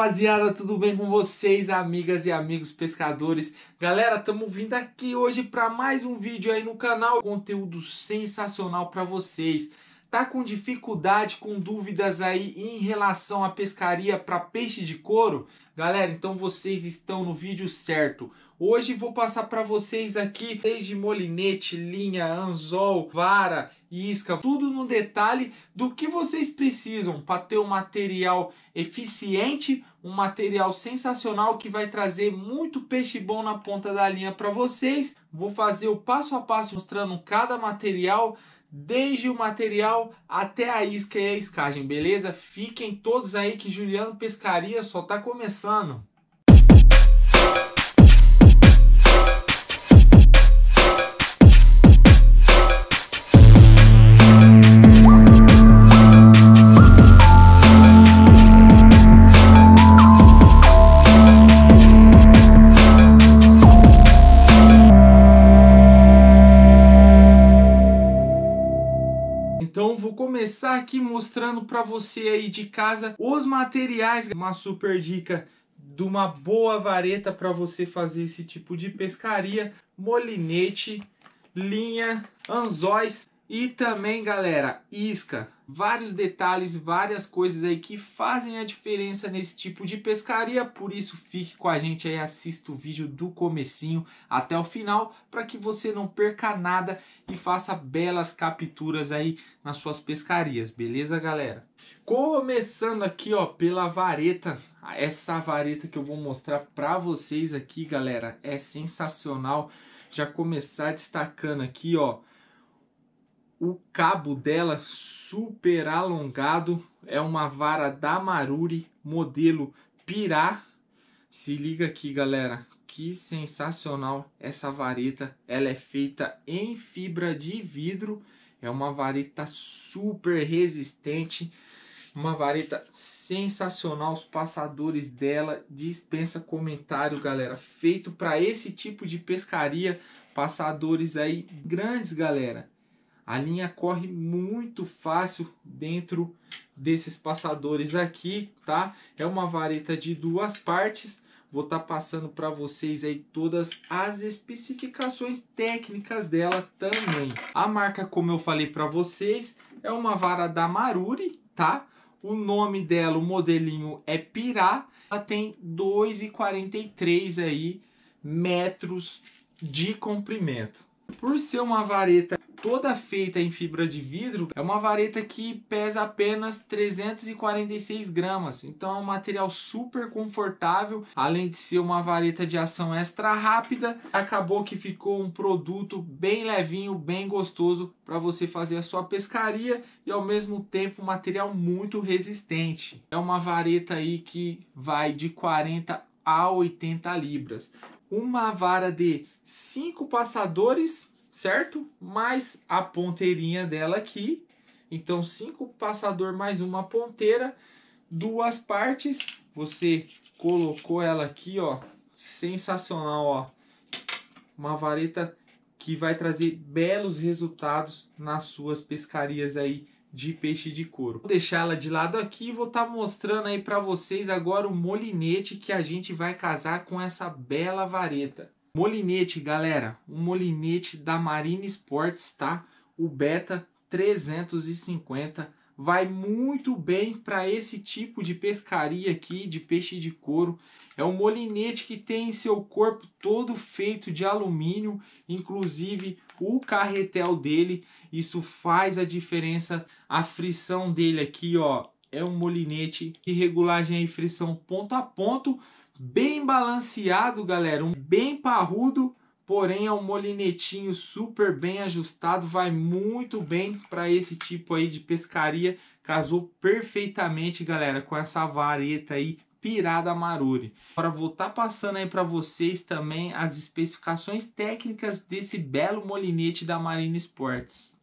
rapaziada, tudo bem com vocês, amigas e amigos pescadores? Galera, estamos vindo aqui hoje para mais um vídeo aí no canal, conteúdo sensacional para vocês. Tá com dificuldade, com dúvidas aí em relação à pescaria para peixe de couro? Galera, então vocês estão no vídeo certo. Hoje vou passar para vocês aqui desde molinete, linha, anzol, vara, isca, tudo no detalhe do que vocês precisam para ter um material eficiente um material sensacional que vai trazer muito peixe bom na ponta da linha para vocês. Vou fazer o passo a passo mostrando cada material, desde o material até a isca e a escagem, beleza? Fiquem todos aí que Juliano Pescaria só está começando. aqui mostrando para você aí de casa os materiais, uma super dica de uma boa vareta para você fazer esse tipo de pescaria, molinete, linha, anzóis e também, galera, isca vários detalhes, várias coisas aí que fazem a diferença nesse tipo de pescaria. Por isso, fique com a gente aí, assista o vídeo do comecinho até o final para que você não perca nada e faça belas capturas aí nas suas pescarias, beleza, galera? Começando aqui, ó, pela vareta. Essa vareta que eu vou mostrar para vocês aqui, galera, é sensacional. Já começar destacando aqui, ó, o cabo dela super alongado é uma vara da Maruri modelo Pirá. Se liga aqui, galera. Que sensacional essa vareta. Ela é feita em fibra de vidro. É uma vareta super resistente. Uma vareta sensacional. Os passadores dela dispensa comentário, galera. Feito para esse tipo de pescaria. Passadores aí grandes, galera a linha corre muito fácil dentro desses passadores aqui, tá? É uma vareta de duas partes. Vou estar tá passando para vocês aí todas as especificações técnicas dela também. A marca, como eu falei para vocês, é uma vara da Maruri, tá? O nome dela, o modelinho é Pirá. Ela tem 2,43 aí metros de comprimento. Por ser uma vareta toda feita em fibra de vidro, é uma vareta que pesa apenas 346 gramas. Então é um material super confortável, além de ser uma vareta de ação extra rápida. Acabou que ficou um produto bem levinho, bem gostoso para você fazer a sua pescaria e ao mesmo tempo um material muito resistente. É uma vareta aí que vai de 40 a 80 libras. Uma vara de 5 passadores certo? Mais a ponteirinha dela aqui. Então, cinco passador mais uma ponteira, duas partes. Você colocou ela aqui, ó, sensacional, ó. Uma vareta que vai trazer belos resultados nas suas pescarias aí de peixe de couro. Vou deixar ela de lado aqui e vou estar tá mostrando aí para vocês agora o molinete que a gente vai casar com essa bela vareta. Molinete, galera, um molinete da Marine Sports, tá? O Beta 350 vai muito bem para esse tipo de pescaria aqui de peixe de couro. É um molinete que tem seu corpo todo feito de alumínio, inclusive o carretel dele. Isso faz a diferença. A frição dele aqui, ó, é um molinete de regulagem e frição ponto a ponto bem balanceado, galera, um bem parrudo, porém é um molinetinho super bem ajustado, vai muito bem para esse tipo aí de pescaria, casou perfeitamente, galera, com essa vareta aí pirada Maruri. Para vou estar tá passando aí para vocês também as especificações técnicas desse belo molinete da Marina Sports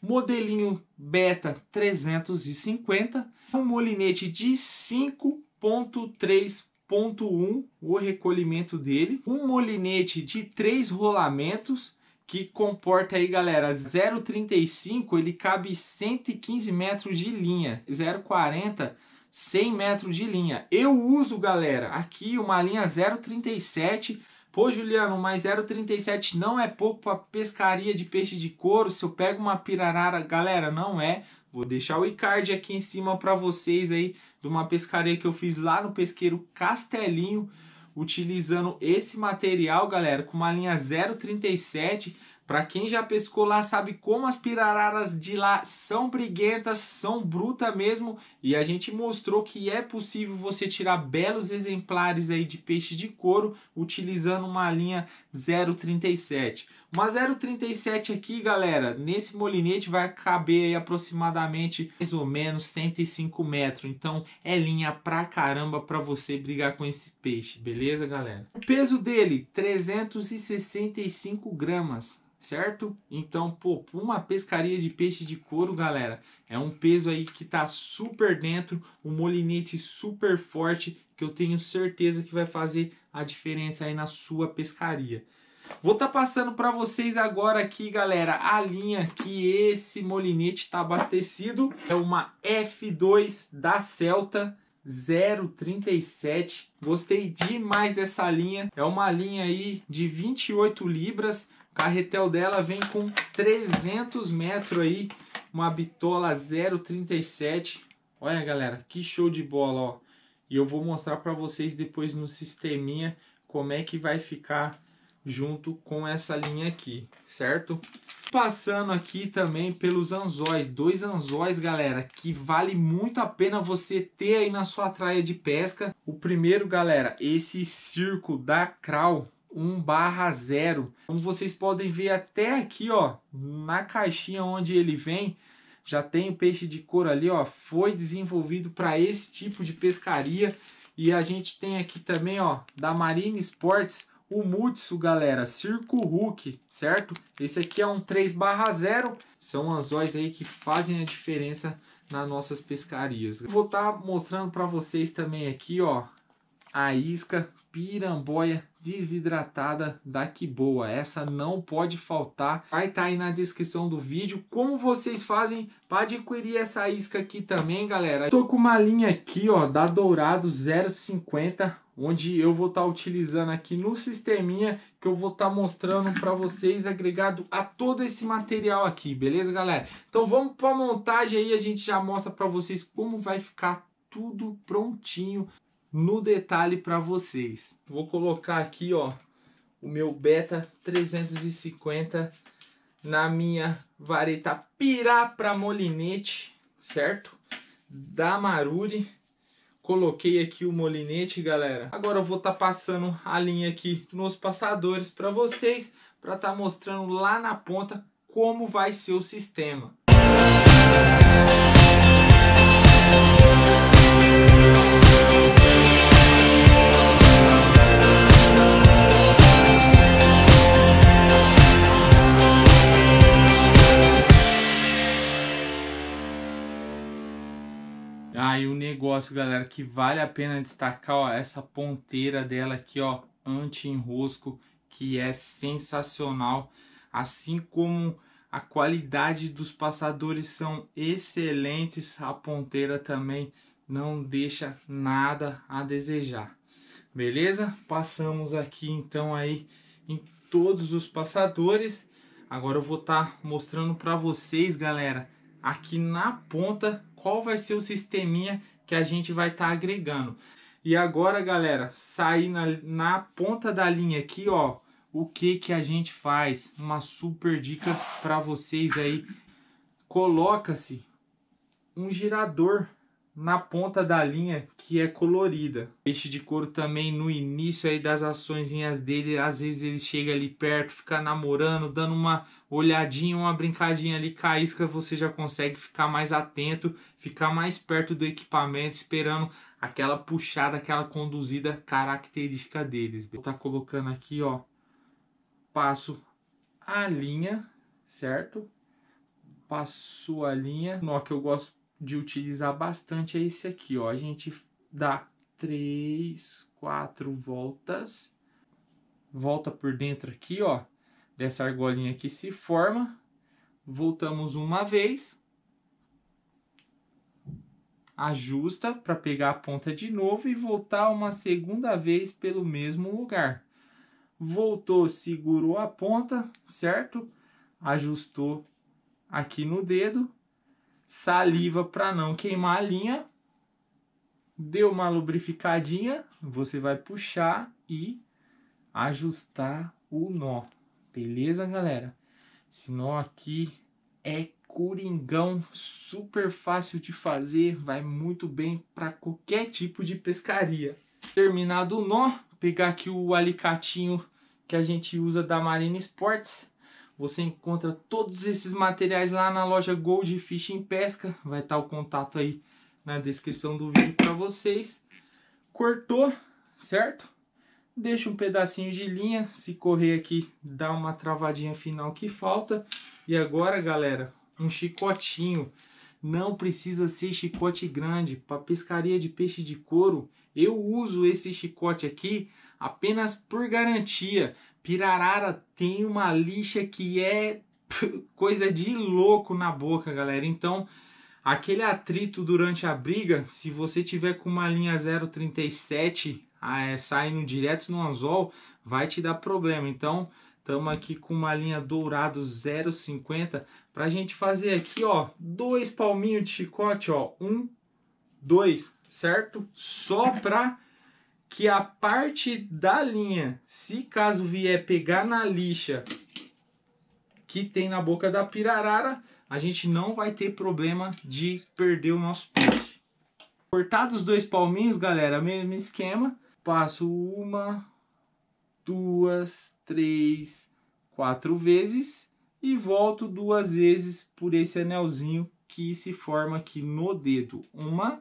modelinho Beta 350, é um molinete de 5.3 1.1 o recolhimento dele, um molinete de três rolamentos que comporta aí, galera, 0,35 ele cabe 115 metros de linha, 0,40 100 metros de linha. Eu uso, galera, aqui uma linha 0,37. Pô, Juliano, mas 0,37 não é pouco para pescaria de peixe de couro. Se eu pego uma pirarara, galera, não é. Vou deixar o e-card aqui em cima para vocês aí de uma pescaria que eu fiz lá no pesqueiro Castelinho, utilizando esse material, galera, com uma linha 037. Para quem já pescou lá sabe como as pirararas de lá são briguentas, são bruta mesmo e a gente mostrou que é possível você tirar belos exemplares aí de peixe de couro utilizando uma linha 0,37. Uma 0,37 aqui, galera, nesse molinete vai caber aí aproximadamente mais ou menos 105 metros. Então é linha pra caramba pra você brigar com esse peixe, beleza, galera? O peso dele, 365 gramas certo? Então, pô, uma pescaria de peixe de couro, galera, é um peso aí que tá super dentro, um molinete super forte que eu tenho certeza que vai fazer a diferença aí na sua pescaria. Vou estar tá passando para vocês agora aqui, galera, a linha que esse molinete está abastecido. É uma F2 da Celta. 0,37. Gostei demais dessa linha. É uma linha aí de 28 libras. O carretel dela vem com 300 metros aí uma bitola 0,37. Olha, galera, que show de bola, ó. E eu vou mostrar para vocês depois no sisteminha como é que vai ficar junto com essa linha aqui, certo? Passando aqui também pelos anzóis, dois anzóis, galera, que vale muito a pena você ter aí na sua traia de pesca. O primeiro, galera, esse circo da Kral, 1 barra 0. Como então, vocês podem ver até aqui, ó, na caixinha onde ele vem, já tem o peixe de couro ali, ó, foi desenvolvido para esse tipo de pescaria. E a gente tem aqui também, ó, da Marine Sports, o Mutsu, galera, Circo Hook, certo? Esse aqui é um 3 barra 0, são anzóis aí que fazem a diferença nas nossas pescarias. Vou estar tá mostrando para vocês também aqui, ó, a isca piramboia desidratada da Kiboa. Essa não pode faltar. Vai estar tá aí na descrição do vídeo como vocês fazem para adquirir essa isca aqui também, galera. Tô com uma linha aqui, ó, da Dourado 050, onde eu vou estar tá utilizando aqui no sisteminha que eu vou estar tá mostrando para vocês agregado a todo esse material aqui, beleza, galera? Então vamos para a montagem aí, a gente já mostra para vocês como vai ficar tudo prontinho no detalhe para vocês. Vou colocar aqui, ó, o meu Beta 350 na minha vareta para Molinete, certo? Da Maruri. Coloquei aqui o molinete, galera. Agora eu vou estar tá passando a linha aqui nos passadores para vocês, para estar tá mostrando lá na ponta como vai ser o sistema. Música Aí o negócio, galera, que vale a pena destacar, ó, essa ponteira dela aqui, ó, anti-enrosco, que é sensacional. Assim como a qualidade dos passadores são excelentes, a ponteira também não deixa nada a desejar. Beleza? Passamos aqui então aí em todos os passadores. Agora eu vou estar tá mostrando para vocês, galera, aqui na ponta qual vai ser o sisteminha que a gente vai estar tá agregando. E agora, galera, sair na, na ponta da linha aqui, ó, o que que a gente faz? Uma super dica para vocês aí. Coloca-se um girador na ponta da linha que é colorida. Peixe de couro também no início aí das açõezinhas dele, às vezes ele chega ali perto, fica namorando, dando uma olhadinha, uma brincadinha ali com a isca, você já consegue ficar mais atento, ficar mais perto do equipamento, esperando aquela puxada, aquela conduzida característica deles. Vou tá colocando aqui, ó, passo a linha, certo? Passo a linha, nó que eu gosto de utilizar bastante é esse aqui, ó. A gente dá três, quatro voltas, volta por dentro aqui, ó, dessa argolinha que se forma, voltamos uma vez, ajusta para pegar a ponta de novo e voltar uma segunda vez pelo mesmo lugar. Voltou, segurou a ponta, certo? Ajustou aqui no dedo, saliva para não queimar a linha. Deu uma lubrificadinha, você vai puxar e ajustar o nó. Beleza, galera? Esse nó aqui é coringão, super fácil de fazer, vai muito bem para qualquer tipo de pescaria. Terminado o nó, pegar aqui o alicatinho que a gente usa da Marina Sports você encontra todos esses materiais lá na loja Gold Fish em Pesca. Vai estar tá o contato aí na descrição do vídeo para vocês. Cortou, certo? Deixa um pedacinho de linha. Se correr aqui, dá uma travadinha final que falta. E agora, galera, um chicotinho. Não precisa ser chicote grande. Para pescaria de peixe de couro, eu uso esse chicote aqui apenas por garantia. Pirarara tem uma lixa que é coisa de louco na boca, galera. Então, aquele atrito durante a briga, se você tiver com uma linha 037 é, eh, saindo direto no anzol, vai te dar problema. Então, estamos aqui com uma linha dourado 050 para a gente fazer aqui, ó, dois palminhos de chicote, ó, um, dois, certo? Só para que a parte da linha, se caso vier pegar na lixa que tem na boca da pirarara, a gente não vai ter problema de perder o nosso peixe. Cortados os dois palminhos, galera, mesmo esquema. Passo uma, duas, três, quatro vezes e volto duas vezes por esse anelzinho que se forma aqui no dedo. Uma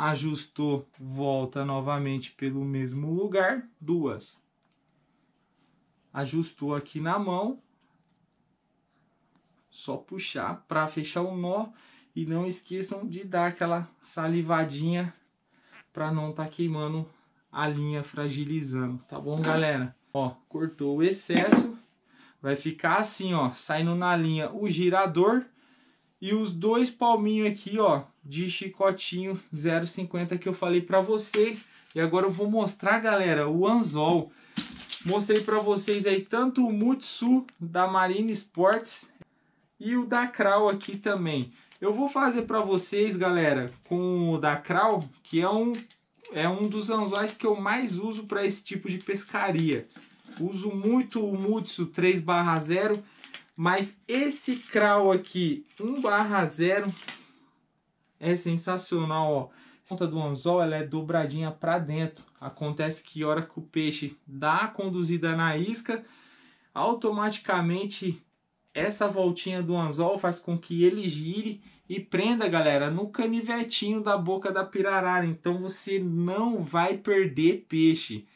ajustou, volta novamente pelo mesmo lugar, duas. Ajustou aqui na mão, só puxar para fechar o nó e não esqueçam de dar aquela salivadinha para não tá queimando a linha fragilizando, tá bom, galera? Ó, cortou o excesso, vai ficar assim, ó, saindo na linha o girador e os dois palminhos aqui, ó, de chicotinho 0,50 que eu falei pra vocês. E agora eu vou mostrar, galera, o anzol. Mostrei pra vocês aí tanto o Mutsu da Marine Sports e o da Krau aqui também. Eu vou fazer pra vocês, galera, com o da Krau, que é um, é um dos anzóis que eu mais uso para esse tipo de pescaria. Uso muito o Mutsu 3 0 mas esse crawl aqui, 1 barra 0, é sensacional, ó. A ponta do anzol ela é dobradinha para dentro. Acontece que hora que o peixe dá a conduzida na isca, automaticamente essa voltinha do anzol faz com que ele gire e prenda, galera, no canivetinho da boca da pirarara. Então você não vai perder peixe.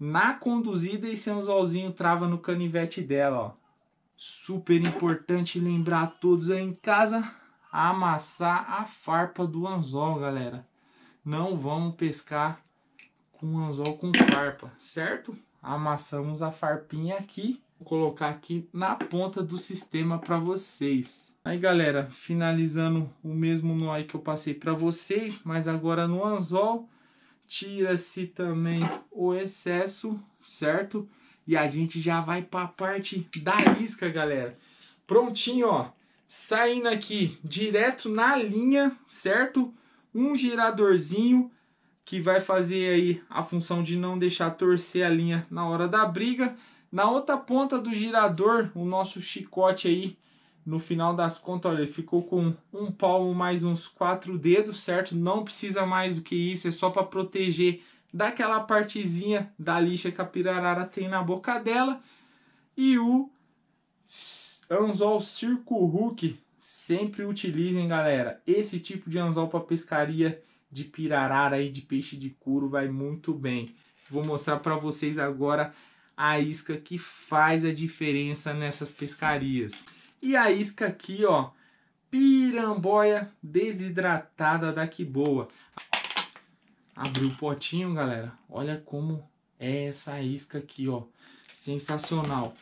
Na conduzida, esse anzolzinho trava no canivete dela, ó. Super importante lembrar a todos aí em casa amassar a farpa do anzol, galera. Não vamos pescar com anzol com farpa, certo? Amassamos a farpinha aqui, vou colocar aqui na ponta do sistema para vocês. Aí, galera, finalizando o mesmo nó aí que eu passei para vocês, mas agora no anzol, tira-se também o excesso, certo? E a gente já vai para a parte da isca, galera. Prontinho, ó. Saindo aqui direto na linha, certo? Um giradorzinho que vai fazer aí a função de não deixar torcer a linha na hora da briga. Na outra ponta do girador, o nosso chicote aí, no final das contas, olha, ficou com um palmo mais uns quatro dedos, certo? Não precisa mais do que isso, é só para proteger daquela partezinha da lixa que a pirarara tem na boca dela e o anzol circo hook. Sempre utilizem, galera. Esse tipo de anzol para pescaria de pirarara e de peixe de couro vai muito bem. Vou mostrar para vocês agora a isca que faz a diferença nessas pescarias. E a isca aqui, ó, piramboia desidratada da que boa. Abriu o potinho, galera. Olha como é essa isca aqui, ó. Sensacional.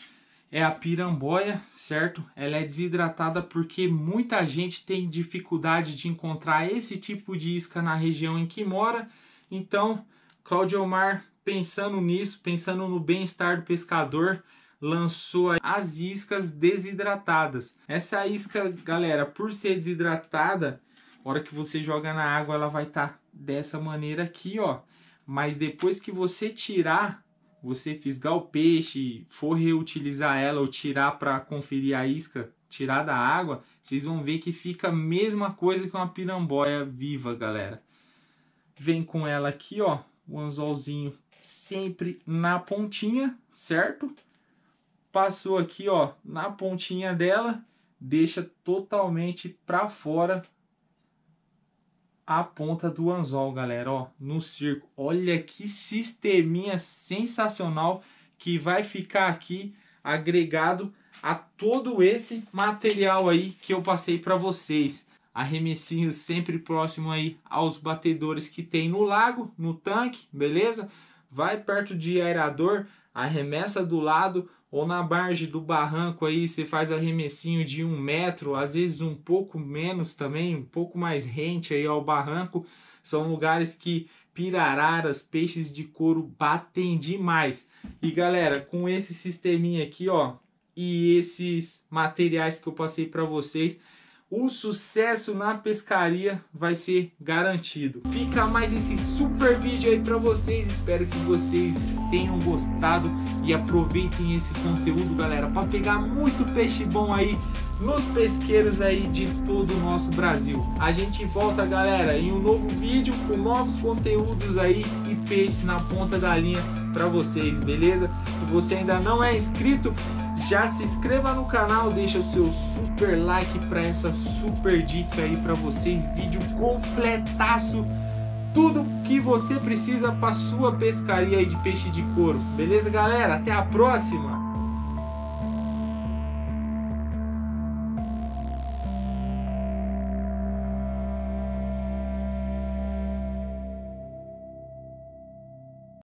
É a piramboia, certo? Ela é desidratada porque muita gente tem dificuldade de encontrar esse tipo de isca na região em que mora. Então, Claudio Omar, pensando nisso, pensando no bem-estar do pescador, lançou as iscas desidratadas. Essa isca, galera, por ser desidratada, hora que você joga na água, ela vai estar tá dessa maneira aqui, ó. Mas depois que você tirar, você fisgar o peixe, for reutilizar ela ou tirar para conferir a isca, tirar da água, vocês vão ver que fica a mesma coisa que uma piramboia viva, galera. Vem com ela aqui, ó, o anzolzinho sempre na pontinha, certo? Passou aqui, ó, na pontinha dela, deixa totalmente para fora a ponta do anzol, galera, ó, no circo. Olha que sisteminha sensacional que vai ficar aqui agregado a todo esse material aí que eu passei para vocês. Arremessinho sempre próximo aí aos batedores que tem no lago, no tanque, beleza? Vai perto de aerador, arremessa do lado, ou na barge do barranco aí você faz arremessinho de um metro, às vezes um pouco menos também, um pouco mais rente aí ao barranco. São lugares que pirararas, peixes de couro batem demais. E galera, com esse sisteminha aqui, ó, e esses materiais que eu passei para vocês, o sucesso na pescaria vai ser garantido. Fica mais esse super vídeo aí para vocês. Espero que vocês tenham gostado e aproveitem esse conteúdo, galera, para pegar muito peixe bom aí nos pesqueiros aí de todo o nosso Brasil. A gente volta, galera, em um novo vídeo com novos conteúdos aí e peixes na ponta da linha para vocês, beleza? Se você ainda não é inscrito, já se inscreva no canal, deixa o seu super like para essa super dica aí para vocês, vídeo completaço, tudo que você precisa para sua pescaria aí de peixe de couro. Beleza, galera? Até a próxima.